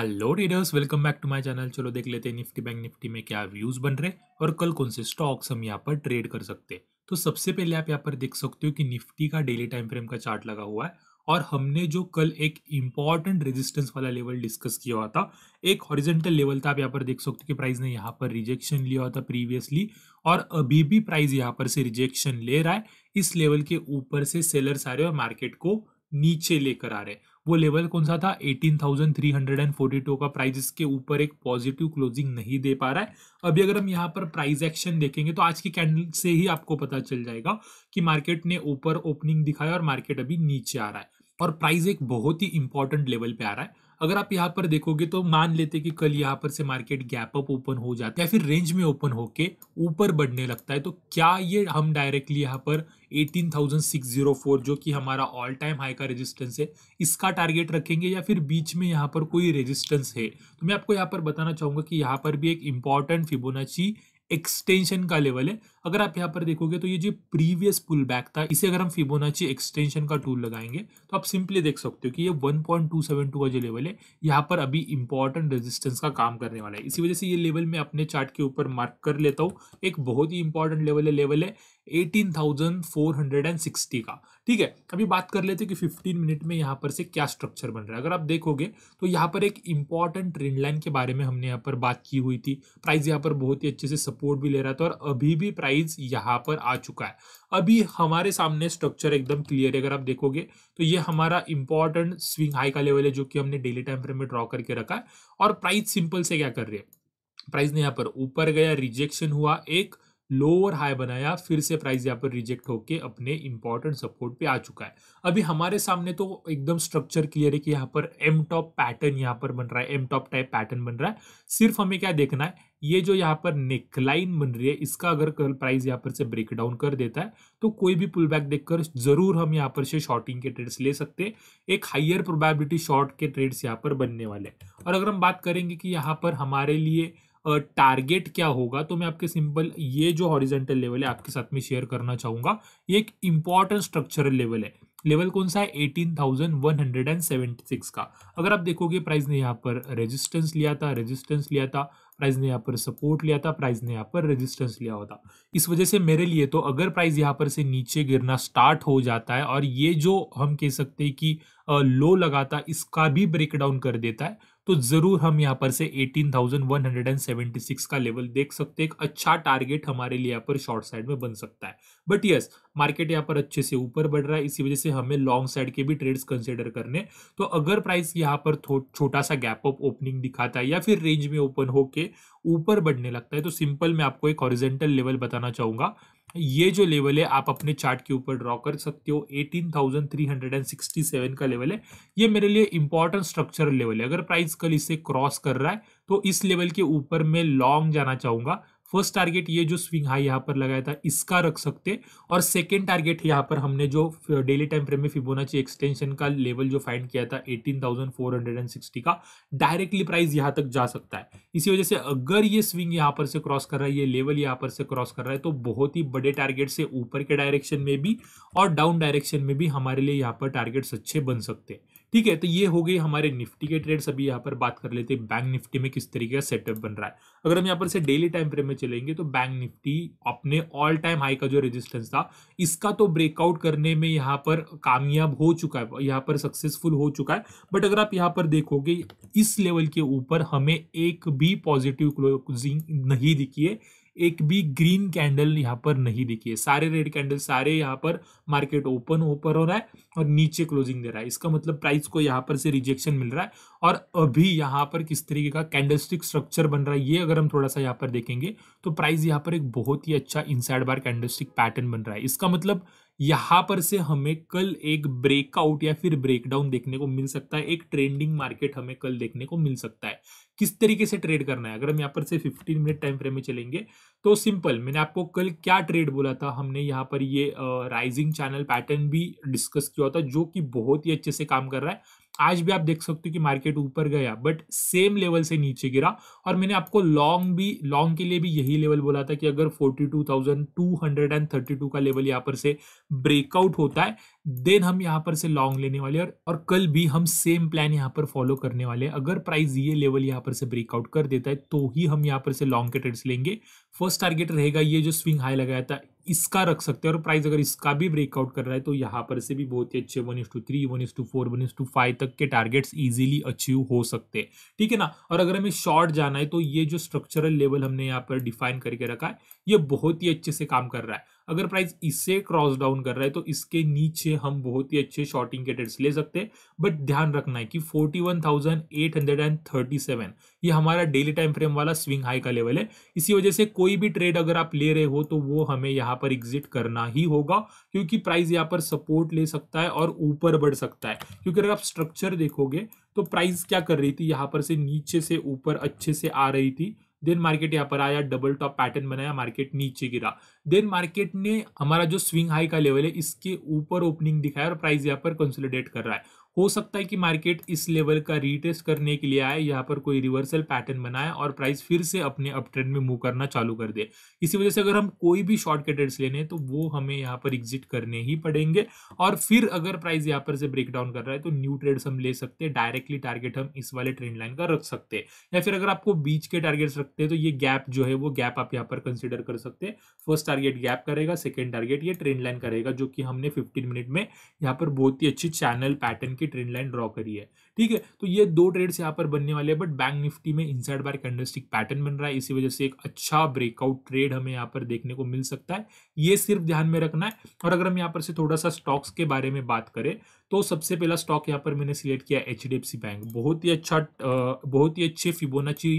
hello readers welcome back to my channel चलो देख लेते हैं निफ्टी बैंक निफ्टी में क्या व्यूज बन रहे और कल कौन से स्टॉक्स हम यहाँ पर ट्रेड कर सकते हैं तो सबसे पहले आप यहाँ पर देख सकते हो कि निफ्टी का डेली टाइम फ्रेम का चार्ट लगा हुआ है और हमने जो कल एक इम्पॉर्टेंट रेजिस्टेंस वाला लेवल डिस्कस किया हुआ था एक हॉरिजेंटल लेवल था आप यहाँ पर देख सकते हो कि प्राइस ने यहाँ पर रिजेक्शन लिया हुआ था प्रीवियसली और अभी भी प्राइस यहाँ पर से रिजेक्शन ले रहा है इस लेवल के ऊपर से सेलर्स आ रहे हैं और मार्केट को नीचे लेकर आ रहे हैं वो लेवल कौन सा था 18,342 का प्राइस इसके ऊपर एक पॉजिटिव क्लोजिंग नहीं दे पा रहा है अभी अगर हम यहाँ पर प्राइस एक्शन देखेंगे तो आज की कैंडल से ही आपको पता चल जाएगा कि मार्केट ने ऊपर ओपनिंग दिखाया और मार्केट अभी नीचे आ रहा है और प्राइस एक बहुत ही इंपॉर्टेंट लेवल पे आ रहा है अगर आप यहाँ पर देखोगे तो मान लेते कि कल यहाँ पर से मार्केट गैप अप ओपन हो जाता है या फिर रेंज में ओपन होके ऊपर बढ़ने लगता है तो क्या ये हम डायरेक्टली यहाँ पर 18,604 जो कि हमारा ऑल टाइम हाई का रेजिस्टेंस है इसका टारगेट रखेंगे या फिर बीच में यहाँ पर कोई रेजिस्टेंस है तो मैं आपको यहाँ पर बताना चाहूँगा कि यहाँ पर भी एक इम्पॉर्टेंट फिबोनाची एक्सटेंशन का लेवल है अगर आप यहाँ पर देखोगे तो ये जो प्रीवियस पुल बैक था इसे अगर हम फिबोनाची एक्सटेंशन का टूल लगाएंगे तो आप सिंपली देख सकते हो कि ये 1.272 का जो लेवल है यहाँ पर अभी इंपॉर्टेंट रेजिस्टेंस का काम करने वाला है इसी वजह से ये लेवल मैं अपने चार्ट के ऊपर मार्क कर लेता हूँ एक बहुत ही इंपॉर्टेंट लेवल है लेवल है एटीन का ठीक है अभी बात कर लेते कि फिफ्टीन मिनट में यहाँ पर से क्या स्ट्रक्चर बन रहा है अगर आप देखोगे तो यहाँ पर एक इंपॉर्टेंट ट्रेंड लाइन के बारे में हमने यहाँ पर बात की हुई थी प्राइस यहाँ पर बहुत ही अच्छे से सपोर्ट भी ले रहा था और अभी भी प्राइस साइज यहाँ पर आ चुका है अभी हमारे सामने स्ट्रक्चर एकदम क्लियर है अगर आप देखोगे तो ये हमारा इंपॉर्टेंट स्विंग हाई का लेवल है जो कि हमने डेली टाइम फ्रेम में ड्रॉ करके रखा है और प्राइस सिंपल से क्या कर रही है प्राइस ने यहाँ पर ऊपर गया रिजेक्शन हुआ एक लो और हाई बनाया फिर से प्राइस यहाँ पर रिजेक्ट होके अपने इंपॉर्टेंट सपोर्ट पे आ चुका है अभी हमारे सामने तो एकदम स्ट्रक्चर क्लियर है कि यहाँ पर एम टॉप पैटर्न यहाँ पर बन रहा है एम टॉप टाइप पैटर्न बन रहा है सिर्फ हमें क्या देखना है ये जो यहाँ पर नेकलाइन बन रही है इसका अगर कल प्राइस यहाँ पर से ब्रेक डाउन कर देता है तो कोई भी पुल बैक देखकर जरूर हम यहाँ पर से शॉर्टिंग के ट्रेड्स ले सकते हैं एक हाइयर प्रोबेबिलिटी शॉर्ट के ट्रेड्स यहाँ पर बनने वाले हैं और अगर हम बात करेंगे कि यहाँ पर हमारे लिए टारगेट क्या होगा तो मैं आपके सिंपल ये जो हॉरिजेंटल लेवल है आपके साथ में शेयर करना चाहूंगा ये एक इंपॉर्टेंट स्ट्रक्चरल लेवल है लेवल कौन सा है eighteen thousand one hundred and seventy six का अगर आप देखोगे प्राइस ने यहाँ पर रेजिस्टेंस लिया था रेजिस्टेंस लिया था प्राइस ने यहाँ पर सपोर्ट लिया था प्राइस ने यहाँ पर रेजिस्टेंस लिया होता इस वजह से मेरे लिए तो अगर प्राइस यहाँ पर से नीचे गिरना स्टार्ट हो जाता है और ये जो हम कह सकते हैं कि लो लगाता इसका भी ब्रेकडाउन कर देता है तो ज़रूर हम यहाँ पर से 18,176 का लेवल देख सकते हैं एक अच्छा टारगेट हमारे लिए यहाँ पर शॉर्ट साइड में बन सकता है बट यस मार्केट यहाँ पर अच्छे से ऊपर बढ़ रहा है इसी वजह से हमें लॉन्ग साइड के भी ट्रेड्स कंसिडर करने तो अगर प्राइस यहाँ पर छोटा सा गैप अप ओपनिंग दिखाता है या फिर रेंज में ओपन होके ऊपर बढ़ने लगता है तो सिंपल मैं आपको एक ऑरिजेंटल लेवल बताना चाहूंगा ये जो लेवल है आप अपने चार्ट के ऊपर ड्रॉ कर सकते हो 18,367 का लेवल है ये मेरे लिए इंपॉर्टेंट स्ट्रक्चरल लेवल है अगर प्राइस कल इसे क्रॉस कर रहा है तो इस लेवल के ऊपर मैं लॉन्ग जाना चाहूंगा फर्स्ट टारगेट ये जो स्विंग हाई यहाँ पर लगाया था इसका रख सकते और सेकेंड टारगेट यहाँ पर हमने जो डेली टाइम फ्रेम में फिबोनाची एक्सटेंशन का लेवल जो फाइंड किया था 18,460 का डायरेक्टली प्राइस यहाँ तक जा सकता है इसी वजह से अगर ये स्विंग यहाँ पर से क्रॉस कर रहा है ये लेवल यहाँ पर से क्रॉस कर रहा है तो बहुत ही बड़े टारगेट से ऊपर के डायरेक्शन में भी और डाउन डायरेक्शन में भी हमारे लिए यहाँ पर टारगेट्स अच्छे बन सकते हैं ठीक है तो ये हो गई हमारे निफ्टी के ट्रेड्स अभी यहाँ पर बात कर लेते हैं बैंक निफ्टी में किस तरीके का सेटअप बन रहा है अगर हम यहाँ पर से डेली टाइम फ्रेम में चलेंगे तो बैंक निफ्टी अपने ऑल टाइम हाई का जो रेजिस्टेंस था इसका तो ब्रेकआउट करने में यहाँ पर कामयाब हो चुका है यहाँ पर सक्सेसफुल हो चुका है बट अगर आप यहाँ पर देखोगे इस लेवल के ऊपर हमें एक भी पॉजिटिव क्लोजिंग नहीं दिखी है एक भी ग्रीन कैंडल यहाँ पर नहीं दिखी है सारे रेड कैंडल सारे यहाँ पर मार्केट ओपन ओपन हो रहा है और नीचे क्लोजिंग दे रहा है इसका मतलब प्राइस को यहाँ पर से रिजेक्शन मिल रहा है और अभी यहाँ पर किस तरीके का कैंडलस्टिक स्ट्रक्चर बन रहा है ये अगर हम थोड़ा सा यहाँ पर देखेंगे तो प्राइस यहाँ पर एक बहुत ही अच्छा इनसाइड बार कैंडल पैटर्न बन रहा है इसका मतलब यहां पर से हमें कल एक ब्रेकआउट या फिर ब्रेकडाउन देखने को मिल सकता है एक ट्रेंडिंग मार्केट हमें कल देखने को मिल सकता है किस तरीके से ट्रेड करना है अगर हम यहाँ पर से 15 मिनट टाइम फ्रेम में चलेंगे तो सिंपल मैंने आपको कल क्या ट्रेड बोला था हमने यहाँ पर ये राइजिंग चैनल पैटर्न भी डिस्कस किया था जो कि बहुत ही अच्छे से काम कर रहा है आज भी आप देख सकते हो कि मार्केट ऊपर गया बट सेम लेवल से नीचे गिरा और मैंने आपको लॉन्ग भी लॉन्ग के लिए भी यही लेवल बोला था कि अगर 42,232 का लेवल यहाँ पर से ब्रेकआउट होता है देन हम यहाँ पर से लॉन्ग लेने वाले और, और कल भी हम सेम प्लान यहाँ पर फॉलो करने वाले अगर प्राइस ये लेवल यहाँ पर से ब्रेकआउट कर देता है तो ही हम यहाँ पर से लॉन्ग के ट्रेड्स लेंगे फर्स्ट टारगेट रहेगा ये जो स्विंग हाई लगाया था इसका रख सकते हैं और प्राइस अगर इसका भी ब्रेकआउट कर रहा है तो यहाँ पर से भी बहुत ही अच्छे one is to three one is to four one is to five तक के टारगेट्स इजीली अचीव हो सकते हैं ठीक है ना और अगर हमें शॉर्ट जाना है तो ये जो स्ट्रक्चरल लेवल हमने यहाँ पर डिफाइन करके रखा है ये बहुत ही अच्छे से काम कर रहा है अगर प्राइस इससे क्रॉस डाउन कर रहा है तो इसके नीचे हम बहुत ही अच्छे के इंडिकेटर्स ले सकते हैं बट ध्यान रखना है कि 41,837 ये हमारा डेली टाइम फ्रेम वाला स्विंग हाई का लेवल है इसी वजह से कोई भी ट्रेड अगर आप ले रहे हो तो वो हमें यहाँ पर एग्जिट करना ही होगा क्योंकि प्राइस यहाँ पर सपोर्ट ले सकता है और ऊपर बढ़ सकता है क्योंकि अगर आप स्ट्रक्चर देखोगे तो प्राइस क्या कर रही थी यहाँ पर से नीचे से ऊपर अच्छे से आ रही थी देन मार्केट यहाँ पर आया डबल टॉप पैटर्न बनाया मार्केट नीचे गिरा देन मार्केट ने हमारा जो स्विंग हाई का लेवल है इसके ऊपर ओपनिंग दिखाया और प्राइस यहाँ पर कंसोलिडेट कर रहा है हो सकता है कि मार्केट इस लेवल का रीटेस्ट करने के लिए आए यहाँ पर कोई रिवर्सल पैटर्न बनाए और प्राइस फिर से अपने अप ट्रेंड में मूव करना चालू कर दे इसी वजह से अगर हम कोई भी शॉर्ट कैटेड्स लेने तो वो हमें यहाँ पर एग्जिट करने ही पड़ेंगे और फिर अगर प्राइस यहाँ पर से ब्रेक डाउन कर रहा है तो न्यू ट्रेड्स हम ले सकते हैं डायरेक्टली टारगेट हम इस वाले ट्रेंड लाइन का रख सकते हैं या फिर अगर आपको बीच के टारगेट्स रखते हैं तो ये गैप जो है वो गैप आप यहाँ पर कंसिडर कर सकते हैं फर्स्ट टारगेट गैप करेगा सेकेंड टारगेट ये ट्रेंड लाइन करेगा जो कि हमने फिफ्टीन मिनट में यहाँ पर बहुत ही अच्छी चैनल पैटर्न के की ट्रेंड लाइन ड्रॉ करी है ठीक है तो ये दो ट्रेड्स यहाँ पर बनने वाले हैं बट बैंक निफ्टी में इनसाइड बार कैंडलस्टिक पैटर्न बन रहा है इसी वजह से एक अच्छा ब्रेकआउट ट्रेड हमें यहाँ पर देखने को मिल सकता है ये सिर्फ ध्यान में रखना है और अगर हम यहाँ पर से थोड़ा सा स्टॉक्स के बारे में बात करें तो सबसे पहला स्टॉक यहाँ पर मैंने सिलेक्ट किया एच बैंक बहुत ही अच्छा बहुत ही अच्छे फिबोनाची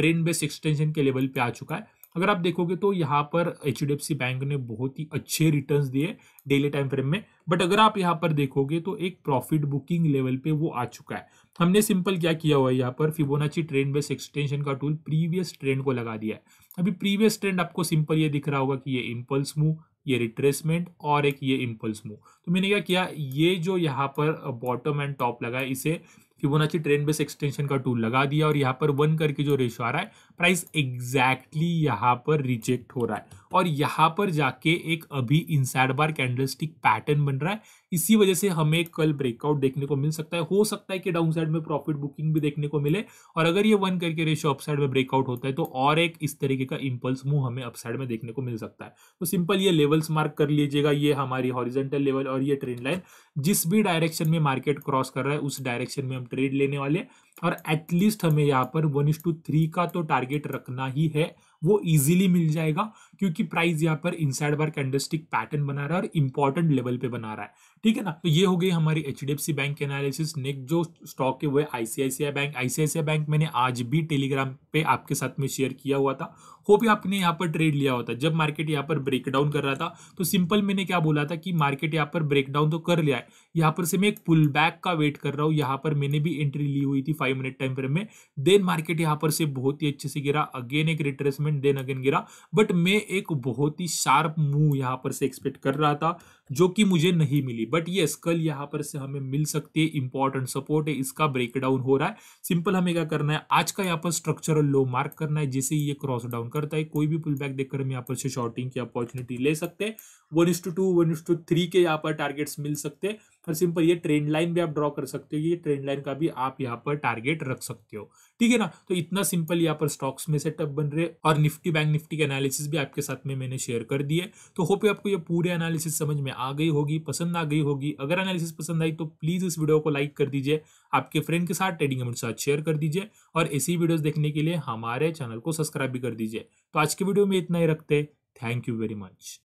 ट्रेन बेस एक्सटेंशन के लेवल पर आ चुका है अगर आप देखोगे तो यहाँ पर एच बैंक ने बहुत ही अच्छे रिटर्न दिए डेली टाइम फ्रेम में बट अगर आप यहाँ पर देखोगे तो एक प्रॉफिट बुकिंग लेवल पे वो आ चुका है हमने सिंपल क्या किया हुआ है यहाँ पर फिबोनाची ट्रेंड बेस एक्सटेंशन का टूल प्रीवियस ट्रेंड को लगा दिया है अभी प्रीवियस ट्रेंड आपको सिंपल ये दिख रहा होगा कि ये इम्पल्स मूव ये रिट्रेसमेंट और एक ये इम्पल्स मूव तो मैंने क्या किया ये जो यहाँ पर बॉटम एंड टॉप लगा है इसे फिबोनाची ट्रेंड बेस एक्सटेंशन का टूल लगा दिया और यहाँ पर वन करके जो रेशो आ रहा है प्राइस एग्जैक्टली यहाँ पर रिजेक्ट हो रहा है और यहाँ पर जाके एक अभी इनसाइड बार कैंडलस्टिक पैटर्न बन रहा है इसी वजह से हमें कल ब्रेकआउट देखने को मिल सकता है हो सकता है कि डाउन साइड में प्रॉफिट बुकिंग भी देखने को मिले और अगर ये वन करके रेशो अपसाइड में ब्रेकआउट होता है तो और एक इस तरीके का इम्पल्स मूव हमें अपसाइड में देखने को मिल सकता है तो सिंपल ये लेवल्स मार्क कर लीजिएगा ये हमारी हॉरिजेंटल लेवल और ये ट्रेन लाइन जिस भी डायरेक्शन में मार्केट क्रॉस कर रहा है उस डायरेक्शन में हम ट्रेड लेने वाले और एटलीस्ट हमें यहाँ पर वन इज टू थ्री का तो टारगेट रखना ही है वो इजीली मिल जाएगा क्योंकि प्राइस यहाँ पर inside bar candlestick pattern बना रहा है और इंपॉर्टेंट लेवल पे बना रहा है ठीक है ना तो ये हो गई हमारी एच बैंक एनालिसिस नेक्स्ट जो स्टॉक है वो है आईसीआईसीआई बैंक आईसीआईसीआई बैंक मैंने आज भी टेलीग्राम पे आपके साथ में शेयर किया हुआ था होप आपने यहाँ पर ट्रेड लिया होता जब मार्केट यहाँ पर ब्रेकडाउन कर रहा था तो सिंपल मैंने क्या बोला था कि मार्केट यहाँ पर ब्रेकडाउन तो कर लिया है यहाँ पर से मैं एक पुल बैक का वेट कर रहा हूँ यहाँ पर मैंने भी एंट्री ली हुई थी फाइव मिनट टाइम फ्रेम में देन मार्केट यहाँ पर से बहुत ही अच्छे से गिरा अगेन एक रिट्रेसमेंट देन अगेन गिरा बट मैं एक बहुत ही शार्प मूव यहाँ पर से एक्सपेक्ट कर रहा था जो कि मुझे नहीं मिली बट ये कल यहाँ पर से हमें मिल सकती है इंपॉर्टेंट सपोर्ट है इसका ब्रेकडाउन हो रहा है सिंपल हमें क्या करना है आज का यहाँ पर स्ट्रक्चरल लो मार्क करना है जिसे ये क्रॉस डाउन करता है कोई भी पुल बैक देखकर हम यहाँ पर से शॉर्टिंग की अपॉर्चुनिटी ले सकते हैं one two one two three के यहाँ पर टारगेट्स मिल सकते हैं और सिंपल ये ट्रेंड लाइन भी आप ड्रॉ कर सकते हो ये ट्रेंड लाइन का भी आप यहाँ पर टारगेट रख सकते हो ठीक है ना तो इतना सिंपल यहाँ पर स्टॉक्स में सेटअप बन रहे और निफ्टी बैंक निफ्टी के एनालिसिस भी आपके साथ में मैंने शेयर कर दिए तो होप आपको ये पूरे एनालिसिस समझ में में आ गई होगी पसंद आ गई होगी अगर एनालिसिस पसंद आई तो प्लीज़ इस वीडियो को लाइक कर दीजिए आपके फ्रेंड के साथ ट्रेडिंग कमेंट के साथ शेयर कर दीजिए और ऐसी वीडियोस देखने के लिए हमारे चैनल को सब्सक्राइब भी कर दीजिए तो आज के वीडियो में इतना ही रखते थैंक यू वेरी मच